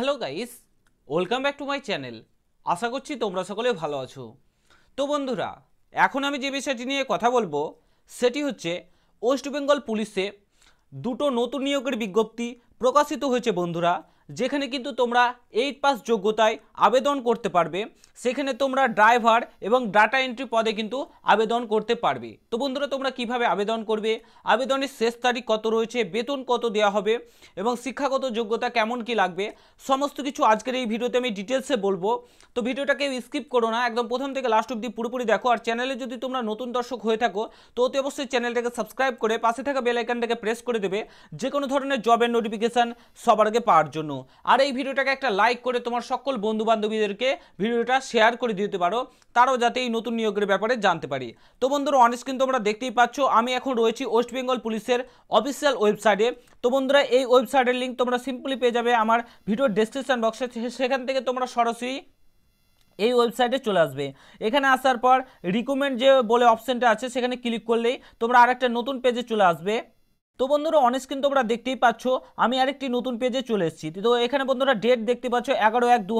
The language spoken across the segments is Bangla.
hello guys welcome back to my channel আশা করছি তোমরা সকলে ভালো আছো তো বন্ধুরা এখন আমি যে বিষয়টি নিয়ে কথা বলবো সেটি হচ্ছে ওয়েস্ট বেঙ্গল পুলিশে দুটো নতুন নিয়োগের বিজ্ঞপ্তি প্রকাশিত হয়েছে বন্ধুরা যেখানে কিন্তু তোমরা এইট পাস যোগ্যতায় আবেদন করতে পারবে সেখানে তোমরা ড্রাইভার এবং ডাটা এন্ট্রি পদে কিন্তু আবেদন করতে পারবে তো বন্ধুরা তোমরা কিভাবে আবেদন করবে আবেদনের শেষ তারিখ কত রয়েছে বেতন কত দেওয়া হবে এবং শিক্ষাগত যোগ্যতা কেমন কি লাগবে সমস্ত কিছু আজকের এই ভিডিওতে আমি ডিটেলসে বলবো তো ভিডিওটাকে স্কিপ করো না একদম প্রথম থেকে লাস্ট অব্দি পুরোপুরি দেখো আর চ্যানেলে যদি তোমরা নতুন দর্শক হয়ে থাকো তো অতি অবশ্যই চ্যানেলটাকে সাবস্ক্রাইব করে পাশে থাকা বেলাইকানটাকে প্রেস করে দেবে যে কোনো ধরনের জবের নোটিফিকেশান সবার আগে পাওয়ার জন্য আর এই ভিডিওটাকে একটা লাইক করে তোমার সকল বন্ধু বান্ধবীদেরকে ভিডিওটা শেয়ার করে দিতে পারো তারাও যাতে এই নতুন নিয়োগের ব্যাপারে জানতে পারি তো বন্ধুরা অনেক কিন্তু তোমরা দেখতেই পাচ্ছ আমি এখন রয়েছি ওয়েস্ট বেঙ্গল পুলিশের অফিসিয়াল ওয়েবসাইটে তো বন্ধুরা এই ওয়েবসাইটের লিঙ্ক তোমরা সিম্পলি পেয়ে যাবে আমার ভিডিওর ডেসক্রিপশান বক্সে সেখান থেকে তোমরা সরাসরি এই ওয়েবসাইটে চলে আসবে এখানে আসার পর রিকমেন্ড যে বলে অপশানটা আছে সেখানে ক্লিক করলেই তোমরা আরেকটা নতুন পেজে চলে আসবে তো বন্ধুরা অন স্ক্রিন তোমরা দেখতেই পাচ্ছ আমি আরেকটি নতুন পেজে চলে এসেছি তো এখানে বন্ধুরা ডেট দেখতে পাচ্ছ এগারো এক দু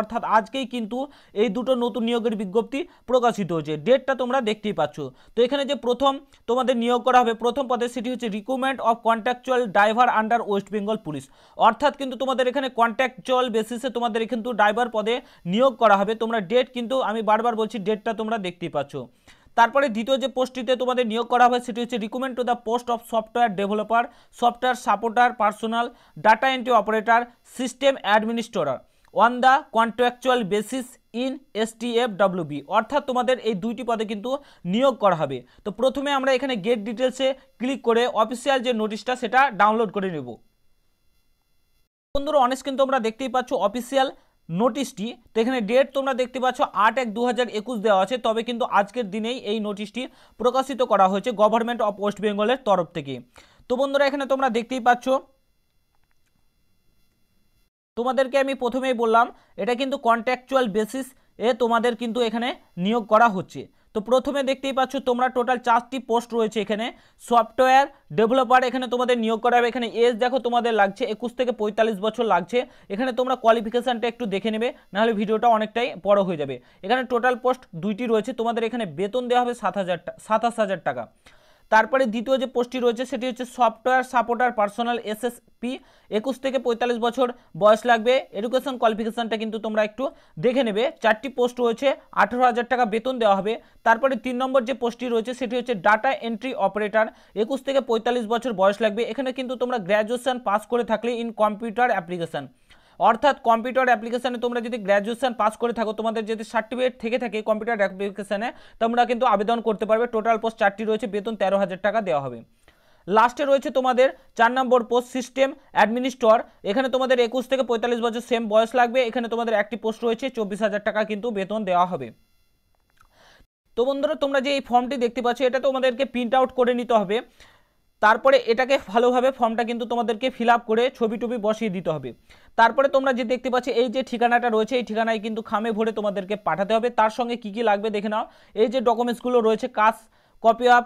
অর্থাৎ আজকেই কিন্তু এই দুটো নতুন নিয়োগের বিজ্ঞপ্তি প্রকাশিত হয়েছে ডেটটা তোমরা দেখতেই পাচ্ছ তো এখানে যে প্রথম তোমাদের নিয়োগ করা হবে প্রথম পদে সেটি হচ্ছে recruitment of contractual driver under West Bengal police অর্থাৎ কিন্তু তোমাদের এখানে কন্ট্রাকচুয়াল বেসিসে তোমাদের কিন্তু ড্রাইভার পদে নিয়োগ করা হবে তোমরা ডেট কিন্তু আমি বারবার বলছি ডেটটা তোমরা দেখতেই পাচ্ছ তারপরে দ্বিতীয় যে পোস্টটিতে তোমাদের নিয়োগ করা হবে সেটি হচ্ছে recommend to the post of software developer software supporter personal data entry operator system administrator on the contractual basis in STFWB অর্থাৎ তোমাদের এই দুইটি পদে কিন্তু নিয়োগ করা হবে তো প্রথমে আমরা এখানে গেট ডিটেলসে ক্লিক করে অফিসিয়াল যে নোটিশটা সেটা ডাউনলোড করে নেব বন্ধুরা অনেক কিন্তু আমরা দেখতেই পাচ্ছ অফিসিয়াল নোটিশটি তো এখানে ডেট তোমরা দেখতে পাচ্ছ আট এক দু দেওয়া আছে তবে কিন্তু আজকের দিনেই এই নোটিশটি প্রকাশিত করা হয়েছে গভর্নমেন্ট অফ ওয়েস্ট বেঙ্গলের তরফ থেকে তো বন্ধুরা এখানে তোমরা দেখতেই পাচ্ছ তোমাদেরকে আমি প্রথমেই বললাম এটা কিন্তু কন্ট্যাকচুয়াল বেসিস এ তোমাদের কিন্তু এখানে নিয়োগ করা হচ্ছে তো প্রথমে দেখতেই পাচ্ছ তোমরা টোটাল চারটি পোস্ট রয়েছে এখানে সফটওয়্যার ডেভেলপার এখানে তোমাদের নিয়োগ করা হবে এখানে এজ দেখো তোমাদের লাগছে একুশ থেকে পঁয়তাল্লিশ বছর লাগছে এখানে তোমরা কোয়ালিফিকেশানটা একটু দেখে নেবে নাহলে ভিডিওটা অনেকটাই বড় হয়ে যাবে এখানে টোটাল পোস্ট দুইটি রয়েছে তোমাদের এখানে বেতন দেওয়া হবে সাত হাজার সাতাশ হাজার টাকা তারপরে দ্বিতীয় যে পোস্টটি রয়েছে সেটি হচ্ছে software supporter personal S P একুশ থেকে পঁয়তাল্লিশ বছর বয়স লাগবে এডুকেশন কোয়ালিফিকেশানটা কিন্তু তোমরা একটু দেখে নেবে চারটি পোস্ট রয়েছে আঠেরো হাজার টাকা বেতন দেওয়া হবে তারপরে তিন নম্বর যে পোস্টটি রয়েছে সেটি হচ্ছে ডাটা এন্ট্রি অপারেটার একুশ থেকে পঁয়তাল্লিশ বছর বয়স লাগবে এখানে কিন্তু তোমরা গ্র্যাজুয়েশন পাস করে থাকলে ইন কম্পিউটার অ্যাপ্লিকেশান অর্থাৎ কম্পিউটার অ্যাপ্লিকেশানে তোমরা যদি গ্র্যাজুয়েশান পাস করে থাকো তোমাদের যদি সার্টিফিকেট থেকে থাকে কম্পিউটার অ্যাপ্লিকেশানে তোমরা কিন্তু আবেদন করতে পারবে টোটাল পোস্ট চারটি রয়েছে বেতন তেরো হাজার টাকা দেওয়া হবে লাস্টে রয়েছে তোমাদের চার নম্বর পোস্ট সিস্টেম অ্যাডমিনিস্টর এখানে তোমাদের একুশ থেকে পঁয়তাল্লিশ বছর সেম বয়স লাগবে এখানে তোমাদের একটি পোস্ট রয়েছে চব্বিশ হাজার টাকা কিন্তু বেতন দেওয়া হবে তো বন্ধুরা তোমরা যে এই ফর্মটি দেখতে পাচ্ছ এটা তোমাদেরকে প্রিন্ট আউট করে নিতে হবে তারপরে এটাকে ভালোভাবে ফর্মটা কিন্তু তোমাদেরকে ফিল করে ছবি টবি বসিয়ে দিতে হবে তারপরে তোমরা যে দেখতে পাচ্ছ এই যে ঠিকানাটা রয়েছে এই ঠিকানায় কিন্তু খামে ভরে তোমাদেরকে পাঠাতে হবে তার সঙ্গে কি কি লাগবে দেখে নাও এই যে ডকুমেন্টসগুলো রয়েছে কাজ কপি অফ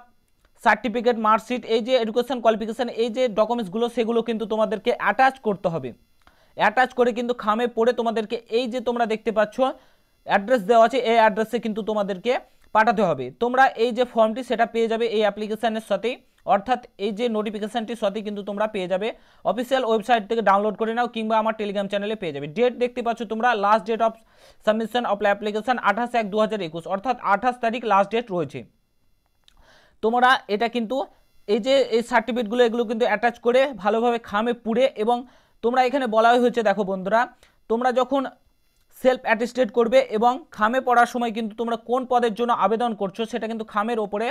সার্টিফিকেট মার্কশিট এই যে এডুকেশান কোয়ালিফিকেশান এই যে ডকুমেন্টসগুলো সেগুলো কিন্তু তোমাদেরকে অ্যাটাচ করতে হবে অ্যাটাচ করে কিন্তু খামে পড়ে তোমাদেরকে এই যে তোমরা দেখতে পাচ্ছ অ্যাড্রেস দেওয়া আছে এই অ্যাড্রেসে কিন্তু তোমাদেরকে পাঠাতে হবে তোমরা এই যে ফর্মটি সেটা পেয়ে যাবে এই অ্যাপ্লিকেশানের সাথেই অর্থাৎ এই যে নোটিফিকেশানটি সত্যি কিন্তু তোমরা পেয়ে যাবে অফিসিয়াল ওয়েবসাইট থেকে ডাউনলোড করে নাও কিংবা আমার টেলিগ্রাম চ্যানেলে পেয়ে যাবে ডেট দেখতে পাচ্ছ তোমরা last date of submission of application আঠাশ এক দু অর্থাৎ আঠাশ তারিখ লাস্ট ডেট রয়েছে তোমরা এটা কিন্তু এই যে এই সার্টিফিকেটগুলো এগুলো কিন্তু অ্যাটাচ করে ভালোভাবে খামে পুড়ে এবং তোমরা এখানে বলা হয়েছে দেখো বন্ধুরা তোমরা যখন সেলফ অ্যাটেস্টেড করবে এবং খামে পড়ার সময় কিন্তু তোমরা কোন পদের জন্য আবেদন করছো সেটা কিন্তু খামের ওপরে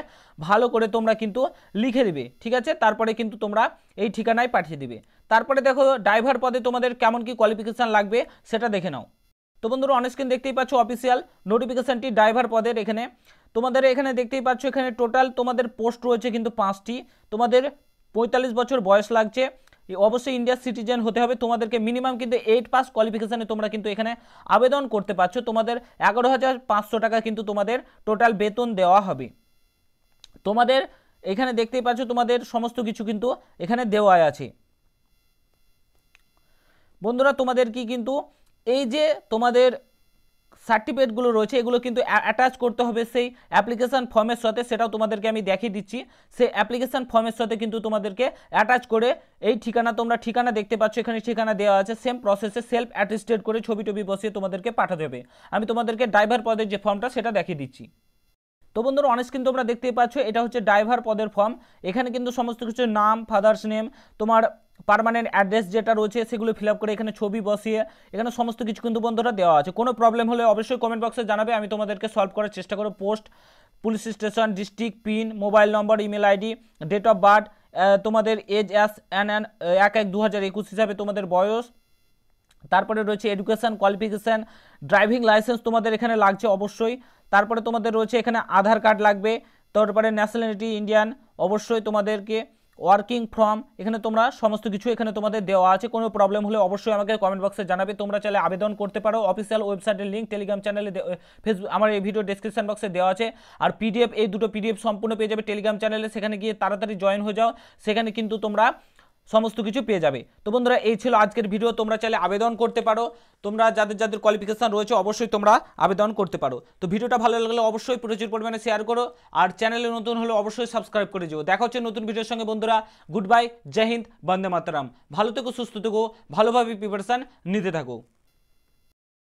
ভালো করে তোমরা কিন্তু লিখে দিবে ঠিক আছে তারপরে কিন্তু তোমরা এই ঠিকানায় পাঠিয়ে দিবে তারপরে দেখো ড্রাইভার পদে তোমাদের কেমন কি কোয়ালিফিকেশান লাগবে সেটা দেখে নাও তো বন্ধুরা অনেকস্ক্রিন দেখতেই পাচ্ছ অফিসিয়াল নোটিফিকেশানটি ড্রাইভার পদের এখানে তোমাদের এখানে দেখতেই পাচ্ছ এখানে টোটাল তোমাদের পোস্ট রয়েছে কিন্তু পাঁচটি তোমাদের পঁয়তাল্লিশ বছর বয়স লাগছে অবশ্যই ইন্ডিয়ার সিটিজেন হতে হবে তোমাদেরকে মিনিমাম কিন্তু এইট পাস কোয়ালিফিকেশানে তোমরা কিন্তু এখানে আবেদন করতে পারছো তোমাদের এগারো হাজার পাঁচশো টাকা কিন্তু তোমাদের টোটাল বেতন দেওয়া হবে তোমাদের এখানে দেখতেই পাচ্ছ তোমাদের সমস্ত কিছু কিন্তু এখানে দেওয়া আছে বন্ধুরা তোমাদের কি কিন্তু এই যে তোমাদের সার্টিফিকেটগুলো রয়েছে এগুলো কিন্তু অ্যাটাচ করতে হবে সেই অ্যাপ্লিকেশান ফর্মের সাথে সেটাও তোমাদেরকে আমি দেখিয়ে দিচ্ছি সেই অ্যাপ্লিকেশান ফর্মের সাথে কিন্তু তোমাদেরকে অ্যাটাচ করে এই ঠিকানা তোমরা ঠিকানা দেখতে পাচ্ছ এখানে ঠিকানা দেওয়া আছে সেম প্রসেসে সেলফ অ্যাটেস্টেড করে ছবি টবি বসিয়ে তোমাদেরকে পাঠাতে হবে আমি তোমাদেরকে ড্রাইভার পদের যে ফর্মটা সেটা দেখিয়ে দিচ্ছি তো বন্ধুরা অনেক কিন্তু তোমরা দেখতেই পাচ্ছ এটা হচ্ছে ড্রাইভার পদের ফর্ম এখানে কিন্তু সমস্ত কিছু নাম ফাদার্স নেম তোমার পারমানেন্ট অ্যাড্রেস যেটা রয়েছে সেগুলো ফিল করে এখানে ছবি বসিয়ে এখানে সমস্ত কিছু কিন্তু বন্ধুরা দেওয়া আছে কোনো প্রবলেম হলে অবশ্যই কমেন্ট বক্সে জানাবে আমি তোমাদেরকে সলভ করার চেষ্টা করব post police station district pin mobile number email ID date of birth তোমাদের এজ অ্যাস অ্যান অ্যান এক এক দু হাজার একুশ হিসাবে তোমাদের বয়স তারপরে রয়েছে এডুকেশান কোয়ালিফিকেশান ড্রাইভিং লাইসেন্স তোমাদের এখানে লাগছে অবশ্যই তারপরে তোমাদের রয়েছে এখানে আধার কার্ড লাগবে তারপরে ন্যাশনালিটি ইন্ডিয়ান অবশ্যই তোমাদেরকে ওয়ার্কিং ফ্রম এখানে তোমরা সমস্ত কিছু এখানে তোমাদের দেওয়া আছে কোনো প্রবলেম হলে অবশ্যই আমাকে কমেন্ট বক্সে জানাবে তোমরা চাইলে আবেদন করতে পারো অফিসিয়াল ওয়েবসাইটের লিঙ্ক টেলিগ্রাম চ্যানেলে ফেসবুক আমার এই ভিডিও ডিসক্রিপশন বক্সে দেওয়া আছে আর পিডিএফ এই দুটো পিডিএফ সম্পূর্ণ পেয়ে যাবে টেলিগ্রাম চ্যানেলে সেখানে গিয়ে তাড়াতাড়ি জয়েন হয়ে যাও সেখানে কিন্তু তোমরা সমস্ত কিছু পেয়ে যাবে তো বন্ধুরা এই ছিল আজকের ভিডিও তোমরা চাইলে আবেদন করতে পারো তোমরা যাদের যাদের কোয়ালিফিকেশান রয়েছে অবশ্যই তোমরা আবেদন করতে পারো তো ভিডিওটা ভালো লাগলে অবশ্যই প্রচুর পরিমাণে শেয়ার করো আর চ্যানেলে নতুন হলে অবশ্যই সাবস্ক্রাইব করে যেও দেখা হচ্ছে নতুন ভিডিওর সঙ্গে বন্ধুরা গুড বাই জয় হিন্দ বন্দে মাতারাম ভালো থেকো সুস্থ থেকো ভালোভাবে প্রিপারেশান নিতে থাকো